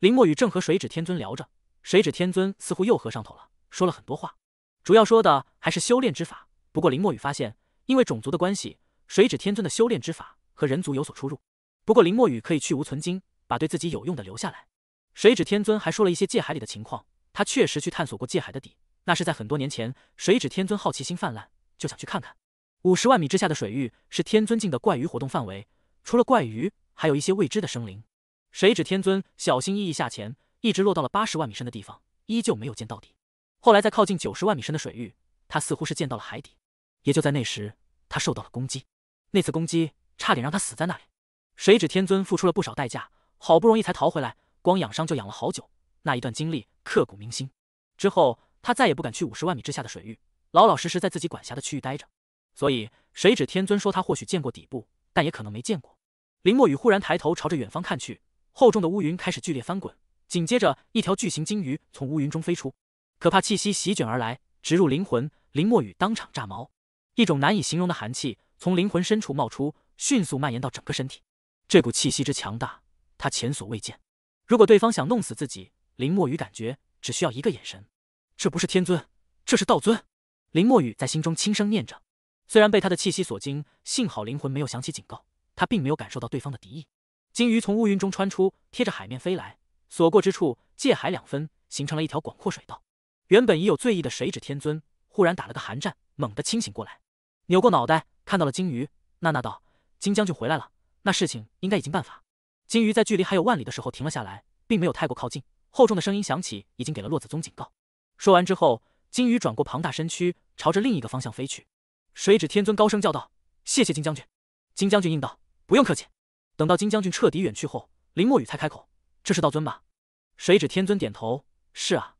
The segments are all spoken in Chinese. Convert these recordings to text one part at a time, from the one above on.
林墨雨正和水指天尊聊着，水指天尊似乎又合上头了，说了很多话，主要说的还是修炼之法。不过林墨雨发现，因为种族的关系，水指天尊的修炼之法和人族有所出入。不过林墨雨可以去无存菁，把对自己有用的留下来。水指天尊还说了一些界海里的情况，他确实去探索过界海的底，那是在很多年前。水指天尊好奇心泛滥，就想去看看五十万米之下的水域，是天尊境的怪鱼活动范围，除了怪鱼，还有一些未知的生灵。水指天尊小心翼翼下潜，一直落到了八十万米深的地方，依旧没有见到底。后来在靠近九十万米深的水域，他似乎是见到了海底。也就在那时，他受到了攻击，那次攻击差点让他死在那里。水指天尊付出了不少代价，好不容易才逃回来，光养伤就养了好久。那一段经历刻骨铭心。之后他再也不敢去五十万米之下的水域，老老实实在自己管辖的区域待着。所以水指天尊说他或许见过底部，但也可能没见过。林墨雨忽然抬头朝着远方看去。厚重的乌云开始剧烈翻滚，紧接着一条巨型鲸鱼从乌云中飞出，可怕气息席卷而来，直入灵魂。林墨雨当场炸毛，一种难以形容的寒气从灵魂深处冒出，迅速蔓延到整个身体。这股气息之强大，他前所未见。如果对方想弄死自己，林墨雨感觉只需要一个眼神。这不是天尊，这是道尊。林墨雨在心中轻声念着。虽然被他的气息所惊，幸好灵魂没有响起警告，他并没有感受到对方的敌意。金鱼从乌云中穿出，贴着海面飞来，所过之处，界海两分，形成了一条广阔水道。原本已有醉意的水指天尊忽然打了个寒战，猛地清醒过来，扭过脑袋看到了金鱼，娜娜道：“金将军回来了，那事情应该已经办法。”金鱼在距离还有万里的时候停了下来，并没有太过靠近。厚重的声音响起，已经给了洛子宗警告。说完之后，金鱼转过庞大身躯，朝着另一个方向飞去。水指天尊高声叫道：“谢谢金将军。”金将军应道：“不用客气。”等到金将军彻底远去后，林墨雨才开口：“这是道尊吧？”水指天尊点头：“是啊，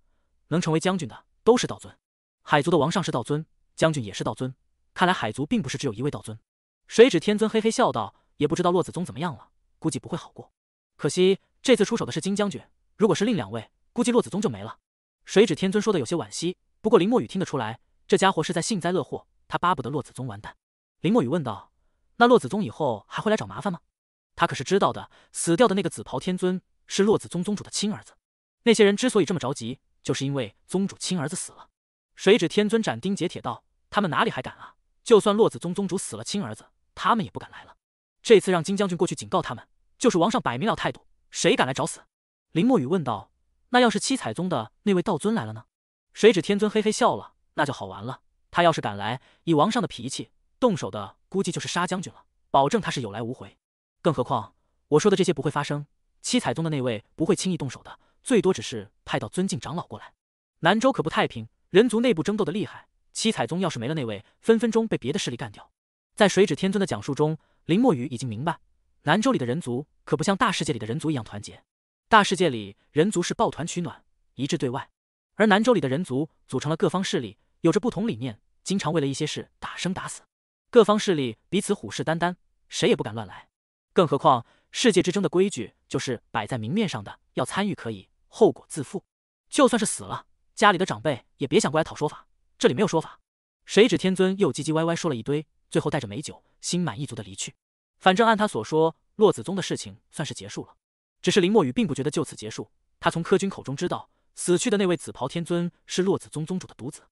能成为将军的都是道尊。海族的王上是道尊，将军也是道尊，看来海族并不是只有一位道尊。”水指天尊嘿嘿笑道：“也不知道洛子宗怎么样了，估计不会好过。可惜这次出手的是金将军，如果是另两位，估计洛子宗就没了。”水指天尊说的有些惋惜，不过林墨雨听得出来，这家伙是在幸灾乐祸。他巴不得洛子宗完蛋。林墨雨问道：“那洛子宗以后还会来找麻烦吗？”他可是知道的，死掉的那个紫袍天尊是洛子宗宗主的亲儿子。那些人之所以这么着急，就是因为宗主亲儿子死了。水指天尊斩钉截铁道：“他们哪里还敢啊？就算洛子宗宗主死了亲儿子，他们也不敢来了。这次让金将军过去警告他们，就是王上摆明了态度，谁敢来找死？”林墨雨问道：“那要是七彩宗的那位道尊来了呢？”水指天尊嘿嘿笑了：“那就好玩了。他要是敢来，以王上的脾气，动手的估计就是沙将军了，保证他是有来无回。”更何况，我说的这些不会发生。七彩宗的那位不会轻易动手的，最多只是派到尊敬长老过来。南州可不太平，人族内部争斗的厉害。七彩宗要是没了那位，分分钟被别的势力干掉。在水指天尊的讲述中，林墨雨已经明白，南州里的人族可不像大世界里的人族一样团结。大世界里人族是抱团取暖，一致对外，而南州里的人族组成了各方势力，有着不同理念，经常为了一些事打生打死。各方势力彼此虎视眈眈，谁也不敢乱来。更何况，世界之争的规矩就是摆在明面上的，要参与可以，后果自负。就算是死了，家里的长辈也别想过来讨说法，这里没有说法。谁知天尊又唧唧歪歪说了一堆，最后带着美酒，心满意足的离去。反正按他所说，洛子宗的事情算是结束了。只是林墨雨并不觉得就此结束，他从柯军口中知道，死去的那位紫袍天尊是洛子宗宗主的独子，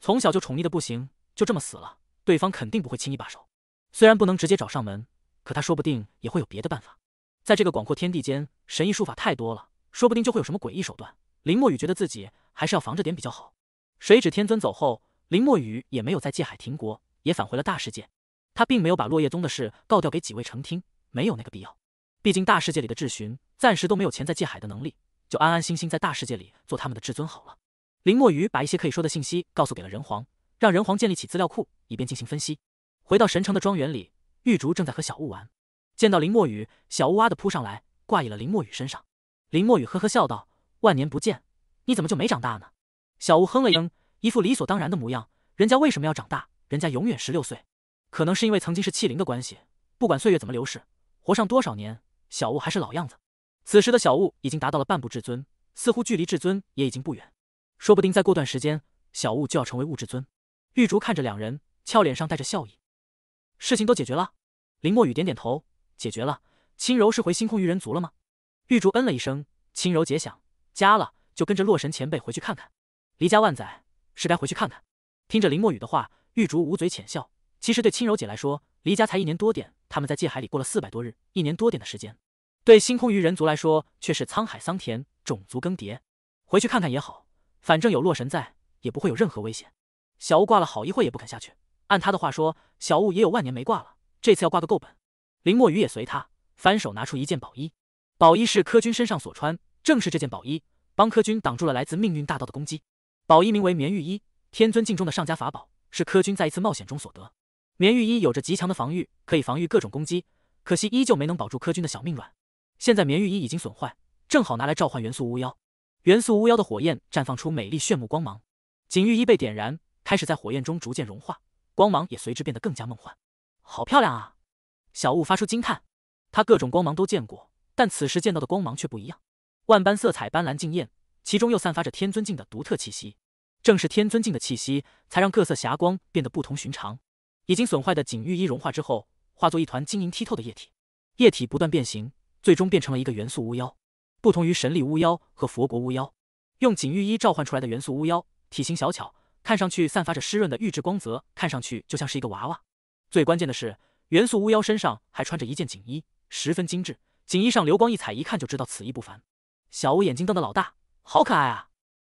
从小就宠溺的不行，就这么死了，对方肯定不会轻易罢手。虽然不能直接找上门。可他说不定也会有别的办法，在这个广阔天地间，神异术法太多了，说不定就会有什么诡异手段。林墨雨觉得自己还是要防着点比较好。谁指天尊走后，林墨雨也没有在界海停国，也返回了大世界。他并没有把落叶宗的事告掉给几位成听，没有那个必要。毕竟大世界里的智寻暂时都没有潜在界海的能力，就安安心心在大世界里做他们的至尊好了。林墨雨把一些可以说的信息告诉给了仁皇，让仁皇建立起资料库，以便进行分析。回到神城的庄园里。玉竹正在和小雾玩，见到林墨雨，小雾哇的扑上来，挂倚了林墨雨身上。林墨雨呵呵笑道：“万年不见，你怎么就没长大呢？”小雾哼了一声，一副理所当然的模样。人家为什么要长大？人家永远十六岁。可能是因为曾经是器灵的关系，不管岁月怎么流逝，活上多少年，小雾还是老样子。此时的小雾已经达到了半步至尊，似乎距离至尊也已经不远。说不定再过段时间，小雾就要成为物至尊。玉竹看着两人，俏脸上带着笑意。事情都解决了，林墨雨点点头，解决了。青柔是回星空鱼人族了吗？玉竹嗯了一声，轻柔姐想家了，就跟着洛神前辈回去看看。离家万载，是该回去看看。听着林墨雨的话，玉竹捂嘴浅笑。其实对轻柔姐来说，离家才一年多点，他们在界海里过了四百多日，一年多点的时间，对星空鱼人族来说却是沧海桑田，种族更迭。回去看看也好，反正有洛神在，也不会有任何危险。小吴挂了好一会也不肯下去。按他的话说，小雾也有万年没挂了，这次要挂个够本。林墨雨也随他翻手拿出一件宝衣，宝衣是柯军身上所穿，正是这件宝衣帮柯军挡住了来自命运大道的攻击。宝衣名为棉玉衣，天尊境中的上家法宝，是柯军在一次冒险中所得。棉玉衣有着极强的防御，可以防御各种攻击，可惜依旧没能保住柯军的小命软。现在棉玉衣已经损坏，正好拿来召唤元素巫妖。元素巫妖的火焰绽放出美丽炫目光芒，锦玉衣被点燃，开始在火焰中逐渐融化。光芒也随之变得更加梦幻，好漂亮啊！小雾发出惊叹。他各种光芒都见过，但此时见到的光芒却不一样，万般色彩斑斓惊艳，其中又散发着天尊境的独特气息。正是天尊境的气息，才让各色霞光变得不同寻常。已经损坏的锦玉衣融化之后，化作一团晶莹剔透的液体，液体不断变形，最终变成了一个元素巫妖。不同于神力巫妖和佛国巫妖，用锦玉衣召唤出来的元素巫妖体型小巧。看上去散发着湿润的玉质光泽，看上去就像是一个娃娃。最关键的是，元素巫妖身上还穿着一件锦衣，十分精致。锦衣上流光溢彩，一看就知道此衣不凡。小巫眼睛瞪得老大，好可爱啊！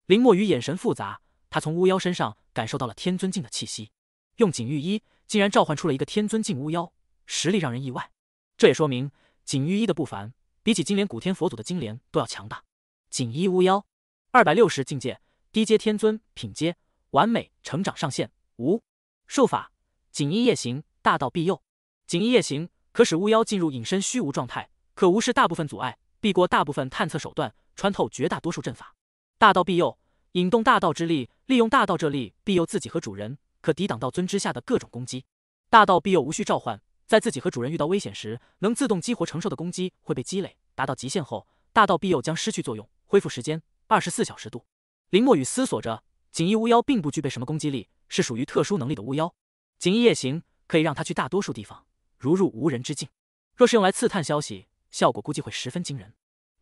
林墨雨眼神复杂，他从巫妖身上感受到了天尊境的气息。用锦玉衣竟然召唤出了一个天尊境巫妖，实力让人意外。这也说明锦玉衣的不凡，比起金莲古天佛祖的金莲都要强大。锦衣巫妖，二百六十境界，低阶天尊品阶。完美成长上限五术法锦衣夜行大道庇佑锦衣夜行可使巫妖进入隐身虚无状态，可无视大部分阻碍，避过大部分探测手段，穿透绝大多数阵法。大道庇佑引动大道之力，利用大道之力庇佑自己和主人，可抵挡道尊之下的各种攻击。大道庇佑无需召唤，在自己和主人遇到危险时，能自动激活承受的攻击会被积累，达到极限后，大道庇佑将失去作用。恢复时间二十四小时度。林墨雨思索着。锦衣巫妖并不具备什么攻击力，是属于特殊能力的巫妖。锦衣夜行可以让他去大多数地方，如入无人之境。若是用来刺探消息，效果估计会十分惊人。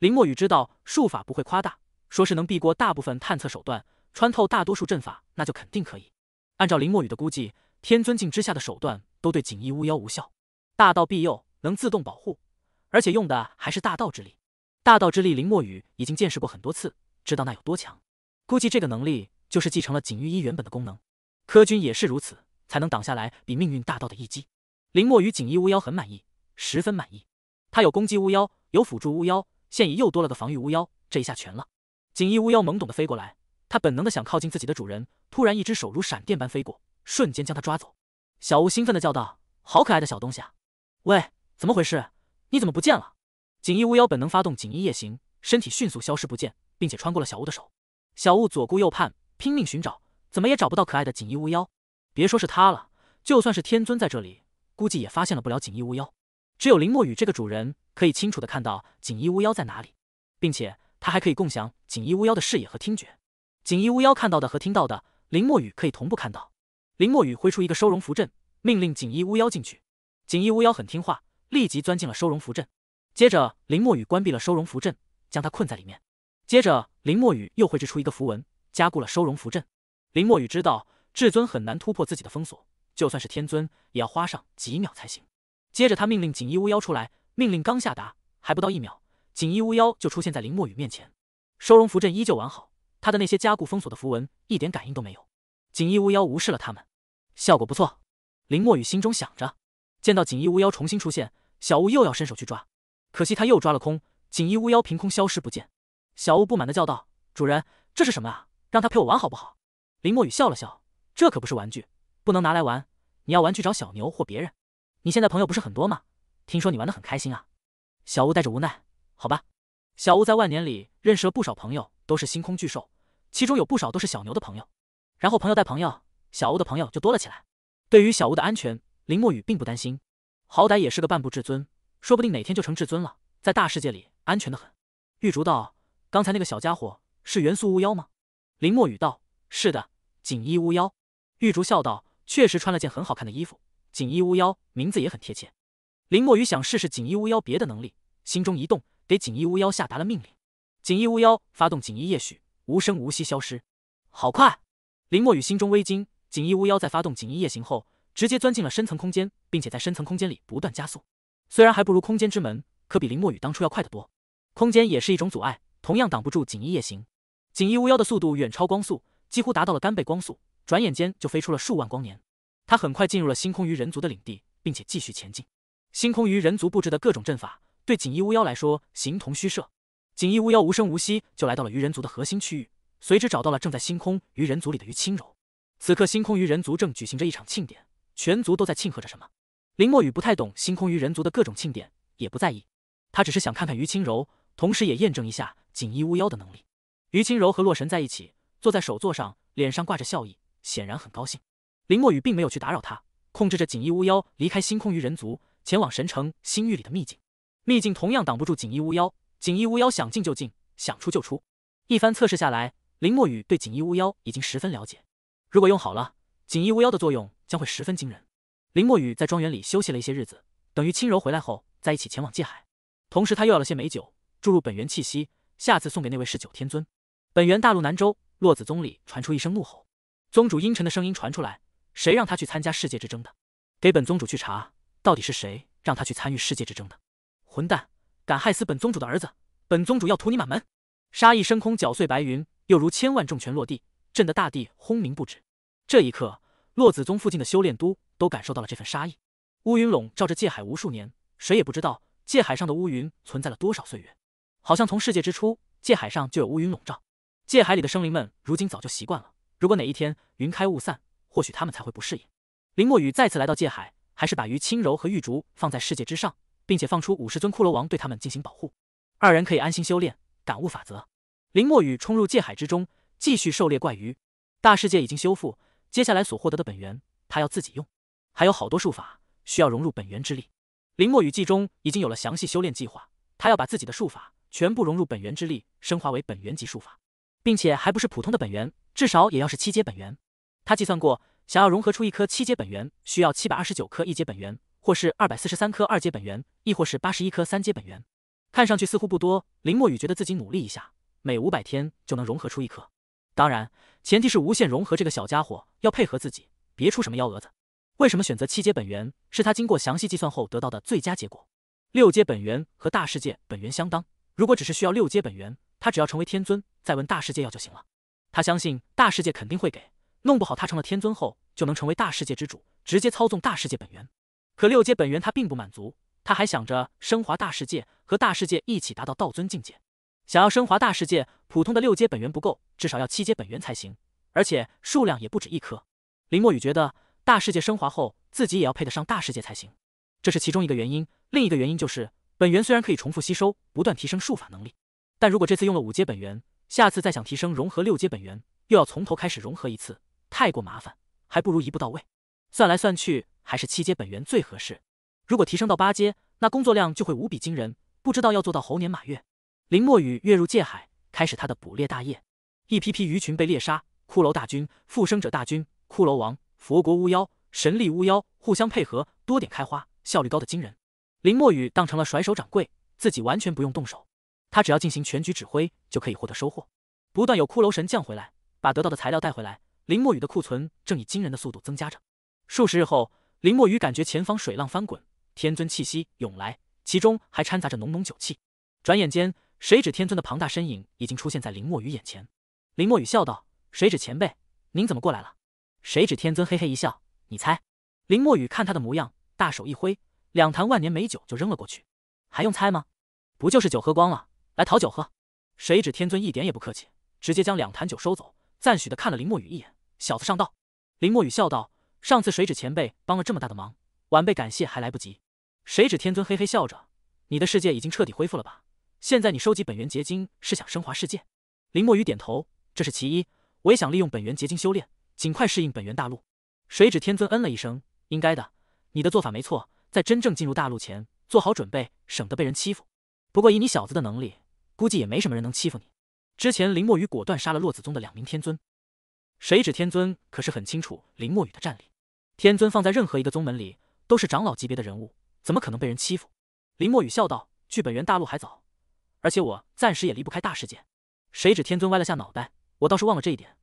林墨雨知道术法不会夸大，说是能避过大部分探测手段，穿透大多数阵法，那就肯定可以。按照林墨雨的估计，天尊境之下的手段都对锦衣巫妖无效。大道庇佑能自动保护，而且用的还是大道之力。大道之力，林墨雨已经见识过很多次，知道那有多强。估计这个能力。就是继承了锦御衣原本的功能，柯军也是如此，才能挡下来比命运大道的一击。林墨与锦衣巫妖很满意，十分满意。他有攻击巫妖，有辅助巫妖，现已又多了个防御巫妖，这一下全了。锦衣巫妖懵懂的飞过来，他本能的想靠近自己的主人，突然一只手如闪电般飞过，瞬间将他抓走。小巫兴奋的叫道：“好可爱的小东西啊！”喂，怎么回事？你怎么不见了？锦衣巫妖本能发动锦衣夜行，身体迅速消失不见，并且穿过了小巫的手。小巫左顾右盼。拼命寻找，怎么也找不到可爱的锦衣巫妖。别说是他了，就算是天尊在这里，估计也发现了不了锦衣巫妖。只有林墨雨这个主人可以清楚的看到锦衣巫妖在哪里，并且他还可以共享锦衣巫妖的视野和听觉。锦衣巫妖看到的和听到的，林墨雨可以同步看到。林墨雨挥出一个收容符阵，命令锦衣巫妖进去。锦衣巫妖很听话，立即钻进了收容符阵。接着，林墨雨关闭了收容符阵，将他困在里面。接着，林墨雨又绘制出一个符文。加固了收容符阵，林墨雨知道至尊很难突破自己的封锁，就算是天尊也要花上几秒才行。接着他命令锦衣巫妖出来，命令刚下达，还不到一秒，锦衣巫妖就出现在林墨雨面前。收容符阵依旧完好，他的那些加固封锁的符文一点感应都没有。锦衣巫妖无视了他们，效果不错。林墨雨心中想着，见到锦衣巫妖重新出现，小巫又要伸手去抓，可惜他又抓了空，锦衣巫妖凭空消失不见。小巫不满地叫道：“主人，这是什么啊？”让他陪我玩好不好？林墨雨笑了笑，这可不是玩具，不能拿来玩。你要玩去找小牛或别人。你现在朋友不是很多吗？听说你玩的很开心啊。小乌带着无奈，好吧。小乌在万年里认识了不少朋友，都是星空巨兽，其中有不少都是小牛的朋友。然后朋友带朋友，小乌的朋友就多了起来。对于小乌的安全，林墨雨并不担心，好歹也是个半步至尊，说不定哪天就成至尊了，在大世界里安全的很。玉竹道，刚才那个小家伙是元素巫妖吗？林墨雨道：“是的，锦衣巫妖。”玉竹笑道：“确实穿了件很好看的衣服，锦衣巫妖名字也很贴切。”林墨雨想试试锦衣巫妖别的能力，心中一动，给锦衣巫妖下达了命令。锦衣巫妖发动锦衣夜许，无声无息消失，好快！林墨雨心中微惊。锦衣巫妖在发动锦衣夜行后，直接钻进了深层空间，并且在深层空间里不断加速。虽然还不如空间之门，可比林墨雨当初要快得多。空间也是一种阻碍，同样挡不住锦衣夜行。锦衣巫妖的速度远超光速，几乎达到了干倍光速，转眼间就飞出了数万光年。他很快进入了星空鱼人族的领地，并且继续前进。星空鱼人族布置的各种阵法对锦衣巫妖来说形同虚设。锦衣巫妖无声无息就来到了鱼人族的核心区域，随之找到了正在星空鱼人族里的鱼轻柔。此刻，星空鱼人族正举行着一场庆典，全族都在庆贺着什么。林墨雨不太懂星空鱼人族的各种庆典，也不在意，他只是想看看鱼轻柔，同时也验证一下锦衣巫妖的能力。于清柔和洛神在一起，坐在首座上，脸上挂着笑意，显然很高兴。林墨雨并没有去打扰他，控制着锦衣巫妖离开星空愚人族，前往神城星域里的秘境。秘境同样挡不住锦衣巫妖，锦衣巫妖想进就进，想出就出。一番测试下来，林墨雨对锦衣巫妖已经十分了解。如果用好了，锦衣巫妖的作用将会十分惊人。林墨雨在庄园里休息了一些日子，等于清柔回来后再一起前往界海。同时，他又要了些美酒，注入本源气息，下次送给那位嗜九天尊。本源大陆南州洛子宗里传出一声怒吼，宗主阴沉的声音传出来：“谁让他去参加世界之争的？给本宗主去查，到底是谁让他去参与世界之争的？混蛋，敢害死本宗主的儿子，本宗主要屠你满门！”杀意升空，搅碎白云，又如千万重拳落地，震得大地轰鸣不止。这一刻，洛子宗附近的修炼都都感受到了这份杀意。乌云笼罩着界海无数年，谁也不知道界海上的乌云存在了多少岁月，好像从世界之初，界海上就有乌云笼罩。界海里的生灵们如今早就习惯了，如果哪一天云开雾散，或许他们才会不适应。林墨雨再次来到界海，还是把于轻柔和玉竹放在世界之上，并且放出五十尊骷髅王对他们进行保护，二人可以安心修炼，感悟法则。林墨雨冲入界海之中，继续狩猎怪鱼。大世界已经修复，接下来所获得的本源，他要自己用，还有好多术法需要融入本源之力。林墨雨记中已经有了详细修炼计划，他要把自己的术法全部融入本源之力，升华为本源级术法。并且还不是普通的本源，至少也要是七阶本源。他计算过，想要融合出一颗七阶本源，需要七百二十九颗一阶本源，或是二百四十三颗二阶本源，亦或是八十一颗三阶本源。看上去似乎不多，林墨雨觉得自己努力一下，每五百天就能融合出一颗。当然，前提是无限融合这个小家伙要配合自己，别出什么幺蛾子。为什么选择七阶本源？是他经过详细计算后得到的最佳结果。六阶本源和大世界本源相当，如果只是需要六阶本源。他只要成为天尊，再问大世界要就行了。他相信大世界肯定会给，弄不好他成了天尊后就能成为大世界之主，直接操纵大世界本源。可六阶本源他并不满足，他还想着升华大世界，和大世界一起达到道尊境界。想要升华大世界，普通的六阶本源不够，至少要七阶本源才行，而且数量也不止一颗。林墨雨觉得大世界升华后，自己也要配得上大世界才行，这是其中一个原因。另一个原因就是，本源虽然可以重复吸收，不断提升术法能力。但如果这次用了五阶本源，下次再想提升融合六阶本源，又要从头开始融合一次，太过麻烦，还不如一步到位。算来算去，还是七阶本源最合适。如果提升到八阶，那工作量就会无比惊人，不知道要做到猴年马月。林墨雨跃入界海，开始他的捕猎大业。一批批鱼群被猎杀，骷髅大军、复生者大军、骷髅王、佛国巫妖、神力巫妖互相配合，多点开花，效率高的惊人。林墨雨当成了甩手掌柜，自己完全不用动手。他只要进行全局指挥，就可以获得收获。不断有骷髅神降回来，把得到的材料带回来。林墨雨的库存正以惊人的速度增加着。数十日后，林墨雨感觉前方水浪翻滚，天尊气息涌来，其中还掺杂着浓浓酒气。转眼间，谁指天尊的庞大身影已经出现在林墨雨眼前。林墨雨笑道：“谁指前辈，您怎么过来了？”谁指天尊嘿嘿一笑：“你猜。”林墨雨看他的模样，大手一挥，两坛万年美酒就扔了过去。还用猜吗？不就是酒喝光了？来讨酒喝，水指天尊一点也不客气，直接将两坛酒收走，赞许的看了林墨雨一眼：“小子上道。”林墨雨笑道：“上次水指前辈帮了这么大的忙，晚辈感谢还来不及。”水指天尊嘿嘿笑着：“你的世界已经彻底恢复了吧？现在你收集本源结晶是想升华世界？”林墨雨点头：“这是其一，我也想利用本源结晶修炼，尽快适应本源大陆。”水指天尊嗯了一声：“应该的，你的做法没错，在真正进入大陆前做好准备，省得被人欺负。不过以你小子的能力。”估计也没什么人能欺负你。之前林墨雨果断杀了洛子宗的两名天尊，谁指天尊可是很清楚林墨雨的战力。天尊放在任何一个宗门里都是长老级别的人物，怎么可能被人欺负？林墨雨笑道：“去本源大陆还早，而且我暂时也离不开大世界。”谁指天尊歪了下脑袋，我倒是忘了这一点。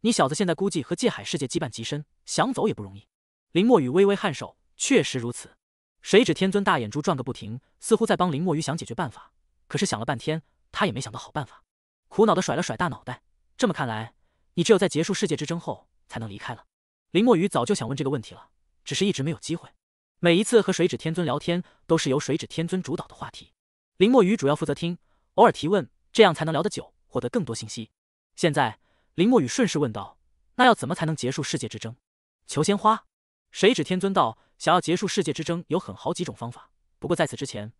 你小子现在估计和界海世界羁绊极深，想走也不容易。林墨雨微微颔首，确实如此。谁指天尊大眼珠转个不停，似乎在帮林墨雨想解决办法，可是想了半天。他也没想到好办法，苦恼的甩了甩大脑袋。这么看来，你只有在结束世界之争后才能离开了。林墨雨早就想问这个问题了，只是一直没有机会。每一次和水指天尊聊天，都是由水指天尊主导的话题，林墨雨主要负责听，偶尔提问，这样才能聊得久，获得更多信息。现在，林墨雨顺势问道：“那要怎么才能结束世界之争？”求鲜花。水指天尊道：“想要结束世界之争，有很好几种方法。不过在此之前，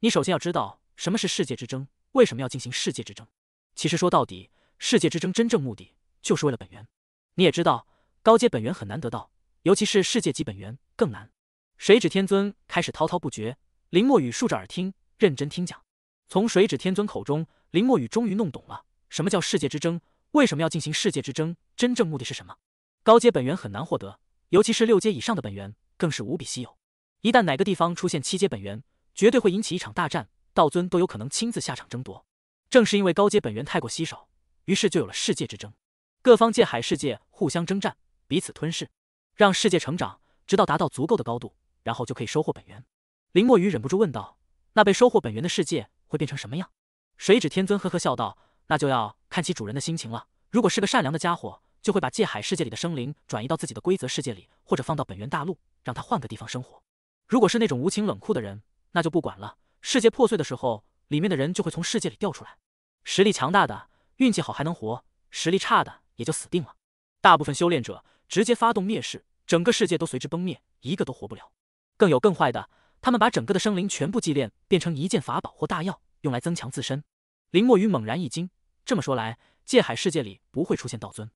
你首先要知道什么是世界之争。”为什么要进行世界之争？其实说到底，世界之争真正目的就是为了本源。你也知道，高阶本源很难得到，尤其是世界级本源更难。水指天尊开始滔滔不绝，林墨雨竖着耳听，认真听讲。从水指天尊口中，林墨雨终于弄懂了什么叫世界之争，为什么要进行世界之争，真正目的是什么。高阶本源很难获得，尤其是六阶以上的本源更是无比稀有。一旦哪个地方出现七阶本源，绝对会引起一场大战。道尊都有可能亲自下场争夺，正是因为高阶本源太过稀少，于是就有了世界之争，各方界海世界互相征战，彼此吞噬，让世界成长，直到达到足够的高度，然后就可以收获本源。林墨雨忍不住问道：“那被收获本源的世界会变成什么样？”水指天尊呵呵笑道：“那就要看其主人的心情了。如果是个善良的家伙，就会把界海世界里的生灵转移到自己的规则世界里，或者放到本源大陆，让他换个地方生活。如果是那种无情冷酷的人，那就不管了。”世界破碎的时候，里面的人就会从世界里掉出来。实力强大的，运气好还能活；实力差的，也就死定了。大部分修炼者直接发动灭世，整个世界都随之崩灭，一个都活不了。更有更坏的，他们把整个的生灵全部祭炼，变成一件法宝或大药，用来增强自身。林墨雨猛然一惊，这么说来，界海世界里不会出现道尊。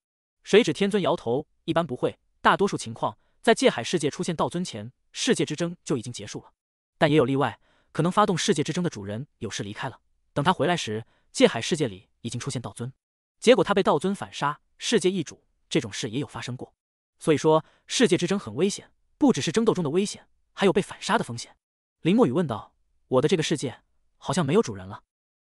谁指天尊摇头，一般不会。大多数情况，在界海世界出现道尊前，世界之争就已经结束了。但也有例外。可能发动世界之争的主人有事离开了，等他回来时，界海世界里已经出现道尊，结果他被道尊反杀，世界易主，这种事也有发生过。所以说，世界之争很危险，不只是争斗中的危险，还有被反杀的风险。林墨雨问道：“我的这个世界好像没有主人了。”